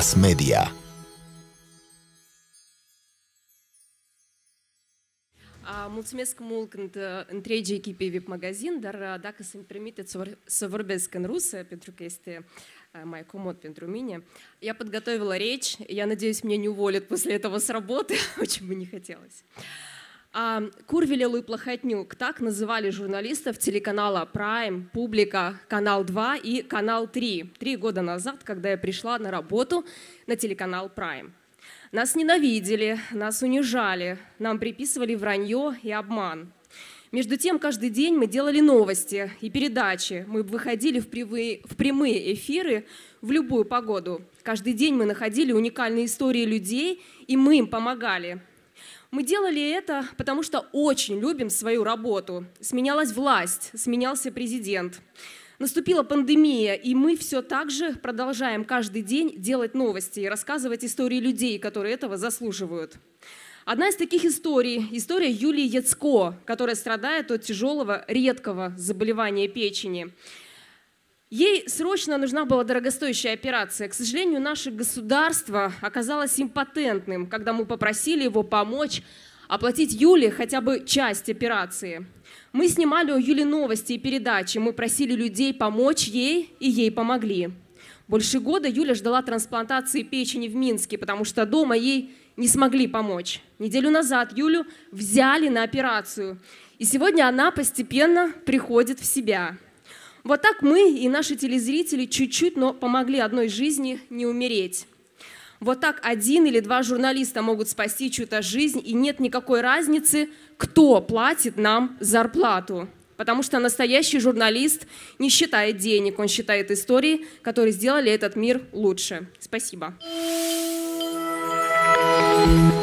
Mass Media. Mulțumesc mult întregii echipe VIP Magazin, dar dacă să-mi permiteți să vorbesc în rusă, pentru că este mai комод pentru mine. Я подготовила речь. Я надеюсь, меня не уволят после этого с работы. Очень бы не хотелось. А, Курвелелу и Плохотнюк. Так называли журналистов телеканала Prime, Публика, Канал 2 и Канал 3. Три года назад, когда я пришла на работу на телеканал Prime. Нас ненавидели, нас унижали, нам приписывали вранье и обман. Между тем, каждый день мы делали новости и передачи. Мы выходили в, привы... в прямые эфиры в любую погоду. Каждый день мы находили уникальные истории людей, и мы им помогали. Мы делали это, потому что очень любим свою работу. Сменялась власть, сменялся президент. Наступила пандемия, и мы все так же продолжаем каждый день делать новости и рассказывать истории людей, которые этого заслуживают. Одна из таких историй – история Юлии Яцко, которая страдает от тяжелого, редкого заболевания печени. Ей срочно нужна была дорогостоящая операция. К сожалению, наше государство оказалось импотентным, когда мы попросили его помочь оплатить Юле хотя бы часть операции. Мы снимали у Юли новости и передачи, мы просили людей помочь ей, и ей помогли. Больше года Юля ждала трансплантации печени в Минске, потому что дома ей не смогли помочь. Неделю назад Юлю взяли на операцию, и сегодня она постепенно приходит в себя – вот так мы и наши телезрители чуть-чуть, но помогли одной жизни не умереть. Вот так один или два журналиста могут спасти чью-то жизнь, и нет никакой разницы, кто платит нам зарплату. Потому что настоящий журналист не считает денег, он считает истории, которые сделали этот мир лучше. Спасибо. Спасибо.